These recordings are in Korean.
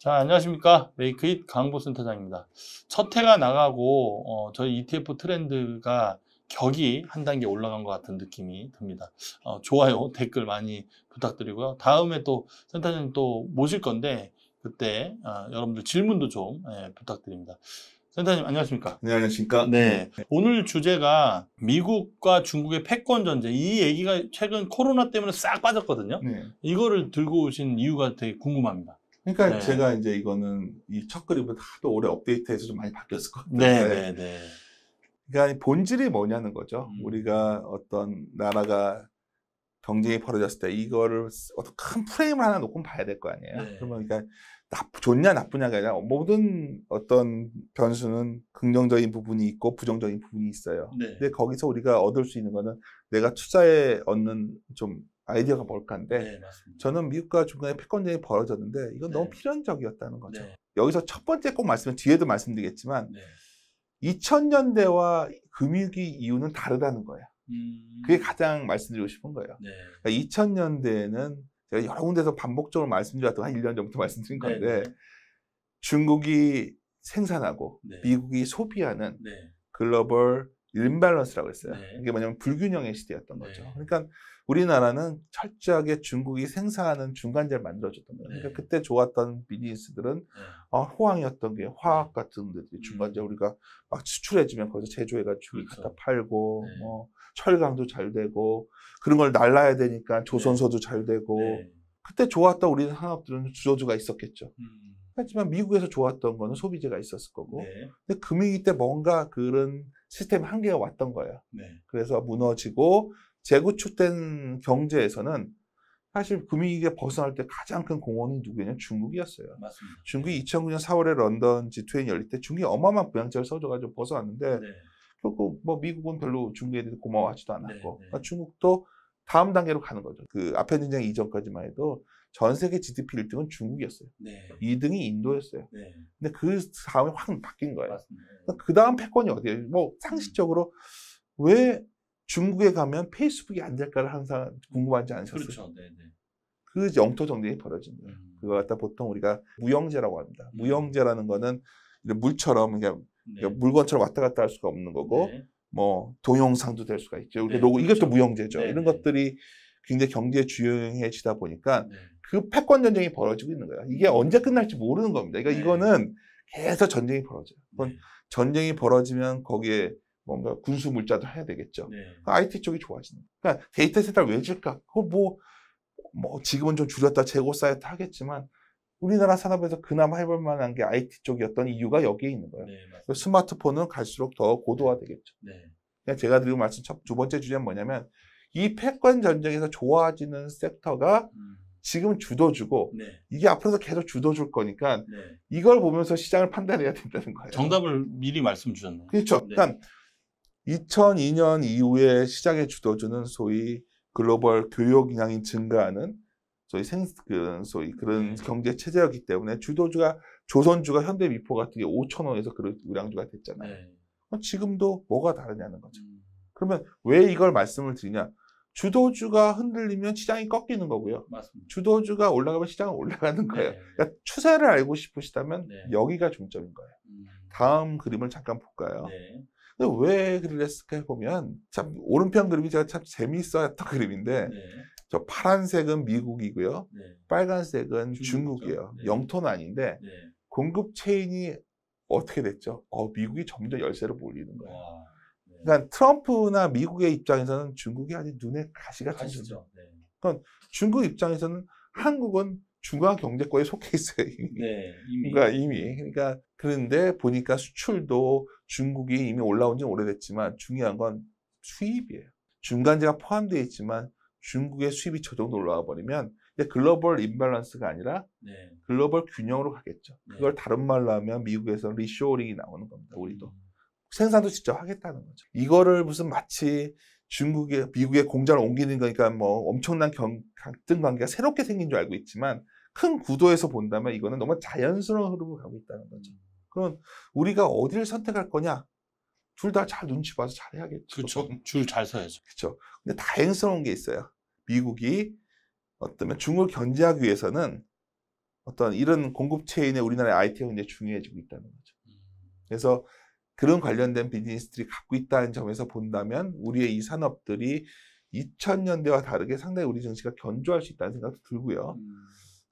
자, 안녕하십니까. 메이크잇 강보센터장입니다. 첫 해가 나가고, 어, 저희 ETF 트렌드가 격이 한 단계 올라간 것 같은 느낌이 듭니다. 어, 좋아요, 댓글 많이 부탁드리고요. 다음에 또 센터장님 또 모실 건데, 그때 어, 여러분들 질문도 좀 예, 부탁드립니다. 센터님 안녕하십니까? 네 안녕하십니까? 네 오늘 주제가 미국과 중국의 패권 전쟁 이 얘기가 최근 코로나 때문에 싹 빠졌거든요. 네. 이거를 들고 오신 이유가 되게 궁금합니다. 그러니까 네. 제가 이제 이거는 이 첫 그림을 하도 오래 업데이트해서 좀 많이 바뀌었을 것 같아요. 네, 네, 네, 그러니까 본질이 뭐냐는 거죠. 음. 우리가 어떤 나라가 경쟁이 벌어졌을 때 이거를 어떤 큰 프레임을 하나 놓고 봐야 될 거 아니에요. 네. 그러면 그러니까 나, 좋냐 나쁘냐가 아니라 모든 어떤 변수는 긍정적인 부분이 있고 부정적인 부분이 있어요. 네. 근데 거기서 우리가 얻을 수 있는 거는 내가 투자에 얻는 좀 아이디어가 뭘까인데 네, 저는 미국과 중간에 패권전이 벌어졌는데 이건 네. 너무 필연적이었다는 거죠. 네. 여기서 첫 번째 꼭 말씀은 뒤에도 말씀드리겠지만 2000년대와 금융위기 이유는 다르다는 거야. 음. 그게 가장 말씀드리고 싶은 거예요. 네. 그러니까 2000년대에는 제가 여러 군데서 반복적으로 말씀드렸던 한 1년 전부터 말씀드린 네, 건데 중국이 생산하고 미국이 소비하는 글로벌 임밸런스라고 했어요. 네. 이게 뭐냐면 불균형의 시대였던 네. 거죠. 그러니까 우리나라는 철저하게 중국이 생산하는 중간재를 만들어줬던 거예요. 그러니까 네. 그때 좋았던 비즈니스들은 네. 어, 호황이었던 게 화학 네. 같은 데들이 음. 중간재 우리가 막 수출해주면 거기서 제조해가지고 그렇죠. 갖다 팔고 네. 뭐 철강도 잘 되고 그런 걸 날라야 되니까 네. 조선소도 네. 잘 되고 네. 그때 좋았던 우리 산업들은 주도주가 있었겠죠. 음. 하지만 미국에서 좋았던 거는 소비재가 있었을 거고 네. 근데 금융위 때 뭔가 그런 시스템 한계가 왔던 거예요. 네. 그래서 무너지고 재구축된 경제에서는 사실 금융위기에 벗어날 때 가장 큰 공헌이 누구냐 면 중국이었어요. 맞습니다. 중국이 2009년 4월에 런던 G20 열릴 때 중국이 어마어마한 부양책을 써줘가지고 벗어났는데 네. 결국 뭐 미국은 별로 중국에 대해서 고마워하지도 않았고 네, 네. 그러니까 중국도 다음 단계로 가는 거죠. 그 아편 전쟁 이전까지만 해도 전 세계 GDP 1등은 중국이었어요. 네. 2등이 인도였어요. 네. 근데 그 다음에 확 바뀐 거예요. 그러니까 그 다음 패권이 어디예요? 뭐 상식적으로 왜 중국에 가면 페이스북이 안 될까를 항상 궁금하지 않으셨어요? 그렇죠. 네네. 네. 그 영토 정쟁이 벌어진 거예요. 음. 그거 갖다 보통 우리가 무형제라고 합니다. 음. 무형제라는 거는 물처럼 그냥 네. 그러니까 물건처럼 왔다 갔다 할 수가 없는 거고 네. 뭐 동영상도 될 수가 있죠. 네. 이것도 그렇죠. 무형제죠. 네. 이런 네. 것들이 굉장히 경제 주요해지다 보니까 네. 그 패권 전쟁이 벌어지고 있는 거야. 이게 언제 끝날지 모르는 겁니다. 그러니까 네. 이거는 계속 전쟁이 벌어져요. 그건 네. 전쟁이 벌어지면 거기에 뭔가 군수 물자도 해야 되겠죠. 네. IT 그러니까 쪽이 좋아지는. 그러니까 데이터 센터를 왜 줄까? 그거 뭐, 뭐, 지금은 좀 줄였다 재고 사이트 하겠지만, 우리나라 산업에서 그나마 해볼 만한 게 IT 쪽이었던 이유가 여기에 있는 거예요. 네, 스마트폰은 갈수록 더 고도화 되겠죠. 네. 제가 드리고 말씀 첫, 두 번째 주제는 뭐냐면, 이 패권 전쟁에서 좋아지는 섹터가 음. 지금 주도주고 네. 이게 앞으로도 계속 주도줄 거니까 네. 이걸 보면서 시장을 판단해야 된다는 거예요. 정답을 미리 말씀 주셨네요. 그렇죠. 일단 2002년 그러니까 이후에 시장의 주도주는 소위 글로벌 교역 인향이 증가하는 소위 생, 그 소위 그런 네. 경제 체제였기 때문에 주도주가 조선주가 현대 미포 같은 게 5천 원에서 그 우량주가 됐잖아요. 네. 지금도 뭐가 다르냐는 거죠. 음. 그러면 왜 이걸 말씀을 드리냐? 주도주가 흔들리면 시장이 꺾이는 거고요. 맞습니다. 주도주가 올라가면 시장은 올라가는 네. 거예요. 네. 그러니까 추세를 알고 싶으시다면 네. 여기가 중점인 거예요. 음. 다음 그림을 잠깐 볼까요? 네. 왜 그랬을까 해보면 참 오른편 그림이 제가 참 재미있었던 그림인데 네. 저 파란색은 미국이고요. 네. 빨간색은 중국이죠. 중국이에요. 네. 영토는 아닌데 네. 공급 체인이 어떻게 됐죠? 어, 미국이 점점 열쇠를 몰리는 거예요. 와. 그러니까 트럼프나 미국의 입장에서는 중국이 아주 눈에 가시가 가시죠. 네. 그건 중국 입장에서는 한국은 중화 경제권에 속해 있어요. 이미. 네, 이미. 그러니까 이미 그러니까 그런데 보니까 수출도 중국이 이미 올라온 지 오래됐지만 중요한 건 수입이에요. 중간재가 포함되어 있지만 중국의 수입이 저 정도 올라와 버리면 글로벌 인밸런스가 아니라 네. 글로벌 균형으로 가겠죠. 네. 그걸 다른 말로 하면 미국에서 리쇼링이 나오는 겁니다. 우리도. 음. 생산도 직접 하겠다는 거죠. 이거를 무슨 마치 중국에 미국의 공장을 옮기는 거니까 뭐 엄청난 경, 갈등 관계가 새롭게 생긴 줄 알고 있지만 큰 구도에서 본다면 이거는 너무 자연스러운 흐름으로 가고 있다는 거죠. 그럼 우리가 어디를 선택할 거냐? 둘 다 잘 눈치 봐서 잘 해야겠죠. 그렇죠. 줄 잘 서야죠. 그렇죠. 근데 다행스러운 게 있어요. 미국이 어떤 중국을 견제하기 위해서는 어떤 이런 공급 체인의 우리나라의 IT가 굉장히 중요해지고 있다는 거죠. 음. 그래서 그런 관련된 비즈니스들이 갖고 있다는 점에서 본다면 우리의 이 산업들이 2000년대와 다르게 상당히 우리 증시가 견조할 수 있다는 생각도 들고요. 음.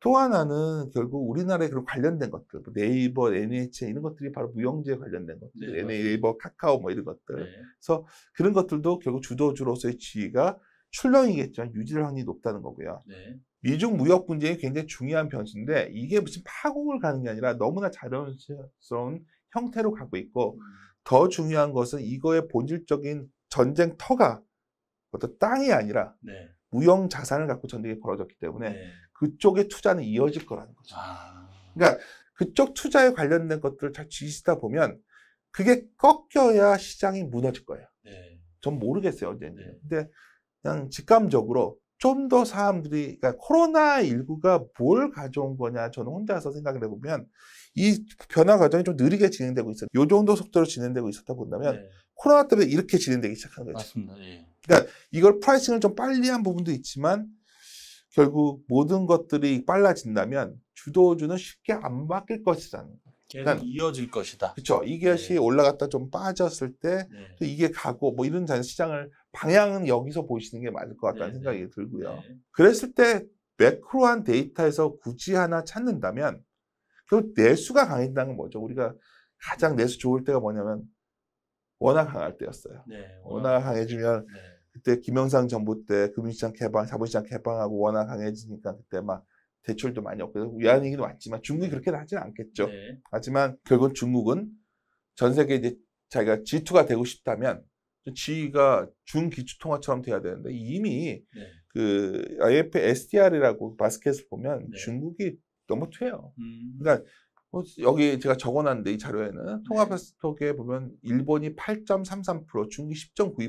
또 하나는 결국 우리나라에 그런 관련된 것들, 뭐 네이버, NHN 이런 것들이 바로 무형제에 관련된 것들, 네, 네이버, 카카오 뭐 이런 것들. 네. 그래서 그런 것들도 결국 주도주로서의 지위가 출렁이겠지만 유지될 확률이 높다는 거고요. 네. 미중 무역 분쟁이 굉장히 중요한 변수인데 이게 무슨 파국을 가는 게 아니라 너무나 자연스러운 형태로 가고 있고 음. 더 중요한 것은 이거의 본질적인 전쟁터가 어떤 땅이 아니라 네. 무형 자산을 갖고 전쟁이 벌어졌기 때문에 네. 그쪽의 투자는 이어질 거라는 거죠. 아... 그러니까 그쪽 투자에 관련된 것들을 잘 지시다 보면 그게 꺾여야 시장이 무너질 거예요. 네. 전 모르겠어요 언제인지. 네. 근데 그냥 직감적으로 좀더 사람들이 그러니까 코로나 19가 뭘 가져온 거냐 저는 혼자서 생각을 해보면 이 변화 과정이 좀 느리게 진행되고 있어요. 요 정도 속도로 진행되고 있었다 본다면 네. 코로나 때문에 이렇게 진행되기 시작한 거죠. 맞습니다. 예. 그러니까 이걸 프라이싱을 좀 빨리 한 부분도 있지만 결국 모든 것들이 빨라진다면 주도주는 쉽게 안 바뀔 것이라는 거 계속 그러니까, 이어질 것이다. 그렇죠. 이것이 네. 올라갔다 좀 빠졌을 때 네. 이게 가고 뭐 이런 시장을 방향은 여기서 보시는 게 맞을 것 같다는 네, 생각이 네. 들고요. 네. 그랬을 때 매크로한 데이터에서 굳이 하나 찾는다면 결국 그 내수가 강해진다는 건 뭐죠? 우리가 가장 내수 좋을 때가 뭐냐면 워낙 강할 때였어요. 네, 워낙 강해지면 네. 그때 김영상 정부 때 금융시장 개방, 자본시장 개방하고 워낙 강해지니까 그때 막 대출도 많이 없고 외환 위기도 왔지만 중국이 그렇게 나지는 않겠죠. 네. 하지만 결국 중국은 전 세계 이제 자기가 G2가 되고 싶다면 지위가 준기초통화처럼 돼야 되는데 이미 네. 그 IMF SDR이라고 바스켓을 보면 네. 중국이 너무 투예요. 음. 그러니까 뭐 여기 제가 적어놨는데 이 자료에는 네. 통화패스톡에 보면 일본이 8.33% 중국이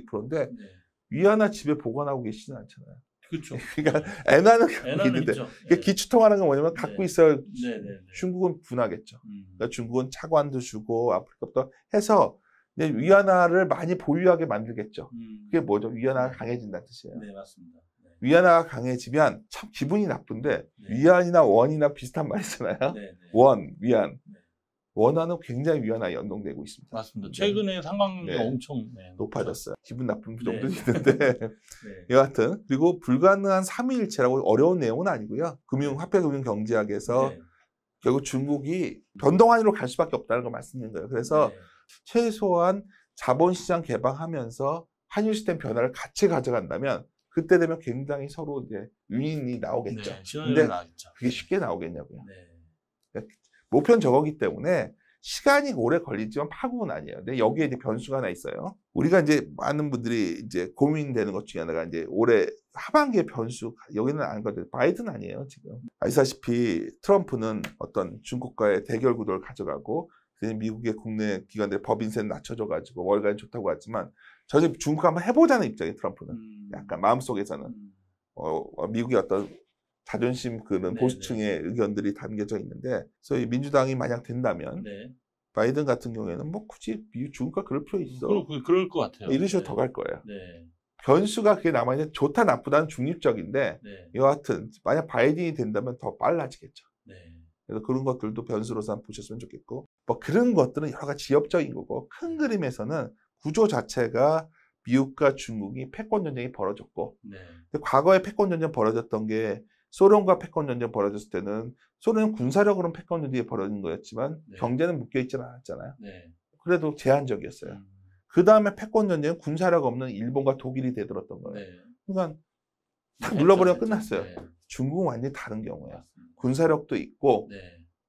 10.92%인데 위안화 집에 보관하고 계시진 않잖아요. 그렇죠. 그러니까 애나는 있는데 네. 그러니까 예. 기초통화라는건 뭐냐면 갖고 네. 있어야 네, 네. 중국은 분하겠죠. 음. 그러니까 중국은 차관도 주고 아프리카부터 해서 근데 네, 위안화를 많이 보유하게 만들겠죠. 음. 그게 뭐죠? 위안화가 네. 강해진다는 뜻이에요. 네, 맞습니다. 네. 위안화가 강해지면 참 기분이 나쁜데 네. 위안이나 원이나 비슷한 말이잖아요. 네, 네, 원, 위안. 원화는 굉장히 위안화에 연동되고 있습니다. 맞습니다. 최근에 상황이 엄청 높아졌어요. 기분 나쁜 부정도 있는데 예, 여하튼 그리고 불가능한 3위일체라고 어려운 내용은 아니고요. 금융, 화폐금융 경제학에서 결국 중국이 변동안으로 갈 수밖에 없다는 걸 말씀드린 거예요. 그래서 최소한 자본시장 개방하면서 한일시스템 변화를 같이 가져간다면 그때 되면 굉장히 서로 이제 윈이 나오겠죠. 네, 근데 나오죠 그게 쉽게 나오겠냐고요. 네. 그러니까 목표는 저거기 때문에 시간이 오래 걸리지만 파국은 아니에요. 근데 여기에 이제 변수가 하나 있어요. 우리가 이제 많은 분들이 이제 고민되는 것 중에 하나가 이제 올해 하반기의 변수, 여기는 아닌 것같 바이든 아니에요, 지금. 아시다시피 트럼프는 어떤 중국과의 대결 구도를 가져가고 미국의 국내 기관들 법인세는 낮춰져 가지고 월간이 좋다고 하지만 전혀 중국 한번 해보자는 입장이 트럼프는 음. 약간 마음속에서는 음. 어, 어 미국의 어떤 자존심 그런 네, 보수층의 네. 의견들이 담겨져 있는데 소위 민주당이 만약 된다면 네. 바이든 같은 경우에는 뭐 굳이 중국과 그럴 필요 음, 있어. 그럴, 그, 그럴 것 같아요. 이러셔도 네. 더갈 거예요. 네. 변수가 그게 남아있는 좋다 나쁘다는 중립적인데 네. 여하튼 만약 바이든이 된다면 더 빨라지겠죠. 네. 그래서 그런 것들도 변수로서 보셨으면 좋겠고 뭐 그런 것들은 여러 가지 지엽적인 거고 큰 그림에서는 구조 자체가 미국과 중국이 패권 전쟁이 벌어졌고 네. 과거에 패권 전쟁 벌어졌던 게 소련과 패권 전쟁 벌어졌을 때는 소련은 군사력으로는 패권 전쟁이 벌어진 거였지만 네. 경제는 묶여 있지 않았잖아요. 네. 그래도 제한적이었어요. 음. 그 다음에 패권 전쟁 군사력 없는 일본과 독일이 되들었던 거예요. 네. 그러니까 딱 네, 눌러버리면 그렇죠. 끝났어요. 네. 중국은 완전히 다른 경우예 군사력도 있고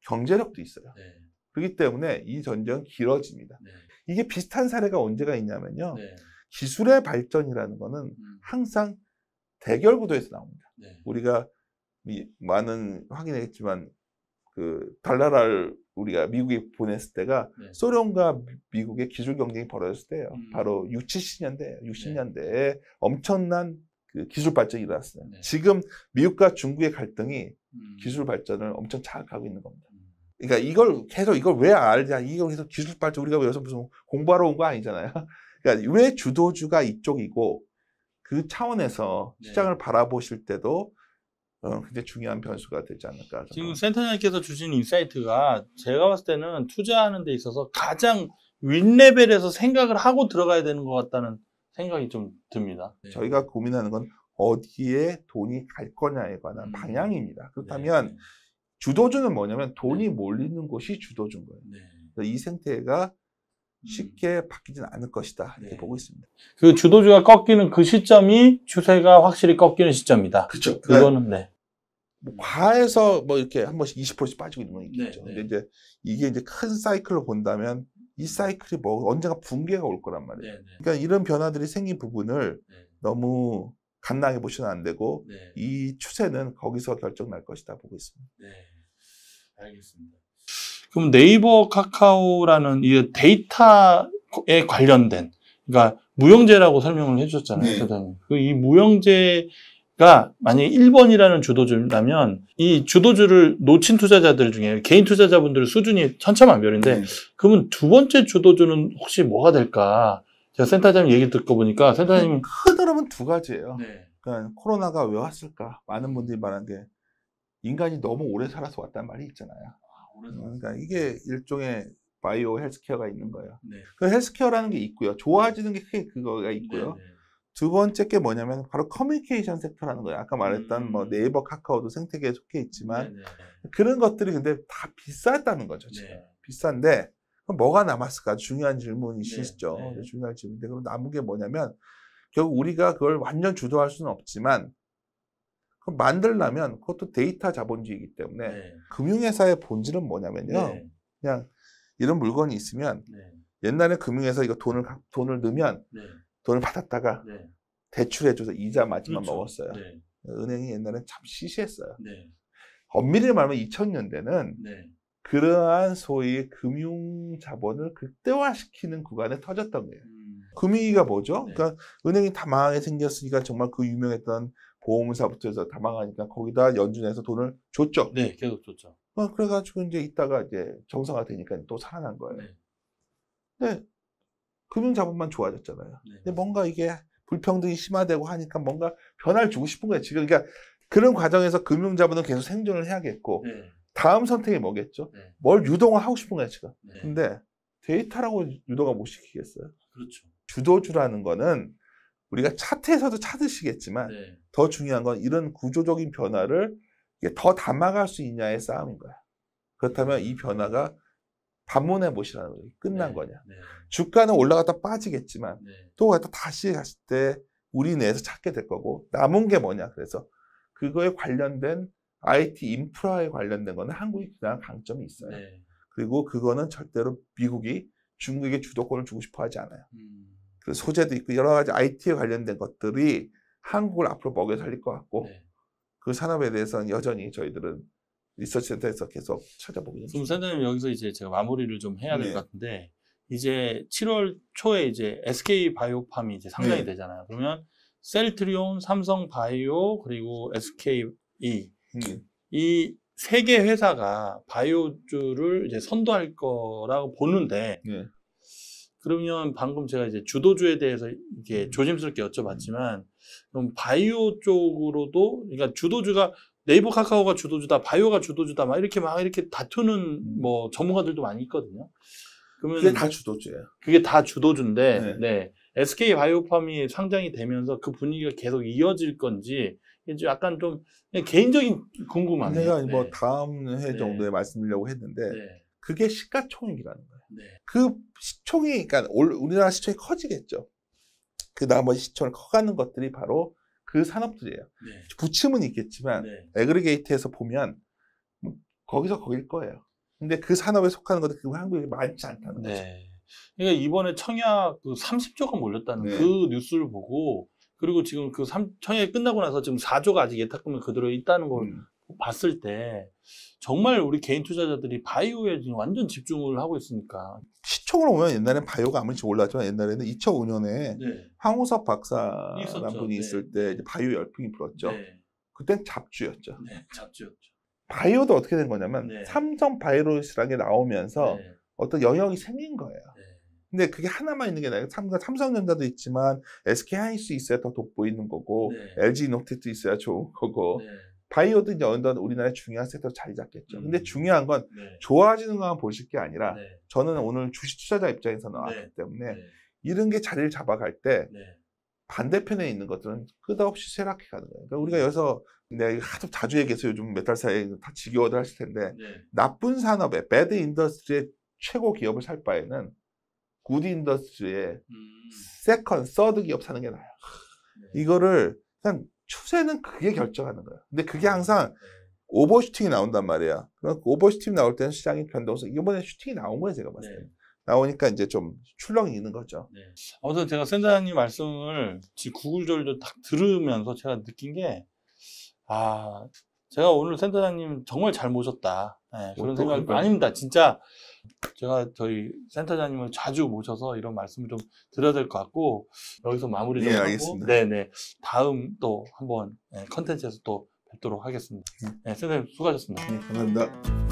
경제력도 있어요. 그렇기 때문에 이 전쟁은 길어집니다. 네. 이게 비슷한 사례가 언제가 있냐면요. 네. 기술의 발전이라는 거는 음. 항상 대결 구도에서 나옵니다. 네. 우리가 미, 많은 확인했지만 그 달나라를 우리가 미국에 보냈을 때가 네. 소련과 미국의 기술 경쟁이 벌어졌을 때예요. 음. 바로 6, 70년대, 60년대에 네. 엄청난 그 기술 발전이 일어났어요. 네. 지금 미국과 중국의 갈등이 음. 기술 발전을 엄청 자극하고 있는 겁니다. 그러니까 이걸 계속 이걸 왜 알냐 이걸 계속 기술 발전 우리가 여기서 무슨 공부하러 온 거 아니잖아요. 그러니까 왜 주도주가 이쪽이고 그 차원에서 네. 시장을 바라보실 때도 어, 굉장히 중요한 변수가 되지 않을까. 지금 센터장님께서 주신 인사이트가 제가 봤을 때는 투자하는 데 있어서 가장 윗레벨에서 생각을 하고 들어가야 되는 것 같다는 생각이 좀 듭니다. 네. 저희가 고민하는 건 어디에 돈이 갈 거냐에 관한 음. 방향입니다. 네, 그렇다면 네. 주도주는 뭐냐면 네. 돈이 몰리는 곳이 주도주인 거예요. 네. 이 생태가 음. 쉽게 바뀌진 않을 것이다 이렇게 네. 보고 있습니다. 그 주도주가 꺾이는 그 시점이 추세가 확실히 꺾이는 시점이다. 그렇죠. 그거는 네. 뭐 과에서 뭐 이렇게 한 번씩 20%씩 빠지고 있는 건 있겠죠. 네, 네, 근데 이제 이게 이제 큰 사이클로 본다면 이 사이클이 뭐언제가 붕괴가 올 거란 말이에요. 그러니까 이런 변화들이 생긴 부분을 너무 간단하게 보시면 안 되고 이 추세는 거기서 결정 날 것이다 보고 있습니다. 알겠습니다. 그럼 네이버 카카오라는 이 데이터에 관련된 그러니까 무형제라고 설명을 해주셨잖아요, 네. 사장님. 그 이 무형제가 만약에 1번이라는 주도주라면 이 주도주를 놓친 투자자들 중에 개인 투자자분들 수준이 천차만별인데 네. 그러면 두 번째 주도주는 혹시 뭐가 될까? 제가 센터장님 얘기 듣고 보니까 센터장님 큰 흐름은 두 가지예요. 네. 그러니까 코로나가 왜 왔을까? 많은 분들이 말한 게 인간이 너무 오래 살아서 왔단 말이 있잖아요. 아, 그러니까 이게 일종의 바이오 헬스케어가 있는 거예요. 네. 그 헬스케어라는 게 있고요. 좋아지는 게 크게 그거가 있고요. 네, 네. 두 번째 게 뭐냐면 바로 커뮤니케이션 섹터라는 거예요. 아까 말했던 뭐 음. 뭐 네이버, 카카오도 생태계에 속해 있지만 네, 네, 네. 그런 것들이 근데 다 비쌌다는 거죠. 지금 비싼데 그럼 뭐가 남았을까? 중요한 질문이시죠. 중요한 질문인데 그럼 남은 게 뭐냐면 결국 우리가 그걸 완전 주도할 수는 없지만 그럼 만들려면 그것도 데이터 자본주의이기 때문에 네. 금융회사의 본질은 뭐냐면요. 네. 그냥 이런 물건이 있으면 네. 옛날에 금융회사 이거 돈을 돈을 넣으면 네. 돈을 받았다가 네. 대출해줘서 이자 마지막 그렇죠. 먹었어요. 네. 은행이 옛날에 참 시시했어요. 엄밀히 말하면 2000년대는 그러한 소위 금융 자본을 극대화시키는 구간에 터졌던 거예요. 음. 금융위가 뭐죠? 그러니까 은행이 다 망하게 생겼으니까 정말 그 유명했던 보험사부터 해서 다 망하니까 거기다 연준에서 돈을 줬죠. 네, 계속 줬죠. 어, 그래가지고 이제 이따가 이제 정상화 되니까 또 살아난 거예요. 네. 근데 금융 자본만 좋아졌잖아요. 네. 근데 뭔가 이게 불평등이 심화되고 하니까 뭔가 변화를 주고 싶은 거예요. 지금 그러니까 그런 과정에서 금융 자본은 계속 생존을 해야겠고 네. 다음 선택이 뭐겠죠? 네. 뭘 유동화하고 싶은 거예요, 지금. 네. 근데 데이터라고 유동가못 시키겠어요. 그렇죠. 주도주라는 거는 우리가 차트에서도 찾으시겠지만 네. 더 중요한 건 이런 구조적인 변화를 더 담아갈 수 있냐의 싸움인 거야. 그렇다면 이 변화가 반문해 보시라는 거예요. 끝난 네. 거냐. 네. 주가는 올라갔다 빠지겠지만 네. 또 갔다 다시 갔을 때 우리 내에서 찾게 될 거고 남은 게 뭐냐. 그래서 그거에 관련된 IT 인프라에 관련된 거는 한국이 그냥 강점이 있어요. 네. 그리고 그거는 절대로 미국이 중국에게 주도권을 주고 싶어 하지 않아요. 음. 그 소재도 있고 여러 가지 IT에 관련된 것들이 한국을 앞으로 먹여 살릴 것 같고 네. 그 산업에 대해서는 여전히 저희들은 리서치 센터에서 계속 찾아보고 있습니다. 그럼 선생님 여기서 이제 제가 마무리를 좀 해야 될것 네. 같은데 이제 7월 초에 이제 SK 바이오팜이 이제 상장이 네. 되잖아요. 그러면 셀트리온, 삼성 바이오 그리고 SK E 이 세 개 회사가 바이오주를 이제 선도할 거라고 보는데 네. 그러면 방금 제가 이제 주도주에 대해서 이렇게 음. 조심스럽게 여쭤봤지만 그럼 바이오 쪽으로도 그러니까 주도주가 네이버 카카오가 주도주다, 바이오가 주도주다 막 이렇게 막 이렇게 다투는 음. 뭐 전문가들도 많이 있거든요. 그러면 그게 다 주도주예요. 그게 다 주도주인데 네. 네. SK 바이오팜이 상장이 되면서 그 분위기가 계속 이어질 건지 이제 약간 좀 개인적인 궁금한이요 제가 뭐 네. 다음 해 네. 정도에 네. 말씀드리려고 했는데 네. 그게 시가총액이라는 거예요. 네. 그 시총이 그러니까 우리나라 시총이 커지겠죠. 그 나머지 뭐 시총을 커가는 것들이 바로 그 산업들이에요. 네. 부침은 있겠지만 네. 에그리게이트에서 보면 뭐 거기서 거길 거예요. 근데 그 산업에 속하는 것도 그 한국에 많지 않다는 네. 거죠. 그러니까 이번에 청약 그 30조가 몰렸다는 네. 그 뉴스를 보고 그리고 지금 그 3, 청약이 끝나고 나서 지금 4조가 아직 예탁금이 그대로 있다는 걸 음. 봤을 때 정말 우리 개인 투자자들이 바이오에 지금 완전 집중을 하고 있으니까 시총으로 보면 옛날엔 바이오가 아무리 올랐지만 옛날에는 2005년에 네. 황우석 박사라는 분이 네. 있을 때 바이오 열풍이 불었죠. 네. 그땐 잡주였죠. 네, 잡주였죠. 바이오도 어떻게 된 거냐면 네. 삼성 바이오시라는 게 나오면서 네. 어떤 영역이 생긴 거예요. 네. 근데 그게 하나만 있는 게 아니라 그러니까 삼성전자도 있지만 SK 하이닉스 있어야 더 돋보이는 거고 네. LG 이노텍도 있어야 좋은 거고 네. 바이오도 이제 어느덧 우리나라의 중요한 섹터로 자리 잡겠죠. 근데 음. 중요한 건 네. 좋아지는 것만 보실 게 아니라 네. 저는 오늘 주식 투자자 입장에서 네. 나왔기 네. 때문에 이런 게 자리를 잡아갈 때 네. 반대편에 있는 것들은 끝없이 쇠락해 가는 거예요. 그러니까 우리가 음. 여기서 내가 하도 자주 얘기해서 요즘 몇 달 사이에 다 지겨워들 하실 텐데 네. 나쁜 산업에 배드 인더스트리의 최고 기업을 살 바에는 굿 인더스트리의 음. 세컨, 서드 기업 사는 게 나아요. 이거를 그냥 추세는 그게 결정하는 거예요. 근데 그게 아, 항상 네. 오버슈팅이 나온단 말이야. 그럼 그 오버슈팅 나올 때는 시장이 변동성. 이번에 슈팅이 나온 거예요, 제가 봤을 때. 네. 나오니까 이제 좀 출렁이는 거죠. 네. 아무튼 제가 센장님 말씀을 지금 구글절도 딱 들으면서 제가 느낀 게, 아, 제가 오늘 센터장님 정말 잘 모셨다. 네, 그런 생각 아닙니다. 진짜 제가 저희 센터장님을 자주 모셔서 이런 말씀을 좀 드려야 될 것 같고 여기서 마무리 좀 예, 하고 알겠습니다. 네네 다음 또 한번 네, 컨텐츠에서 또 뵙도록 하겠습니다. 네, 선생님 네, 수고하셨습니다. 네, 감사합니다.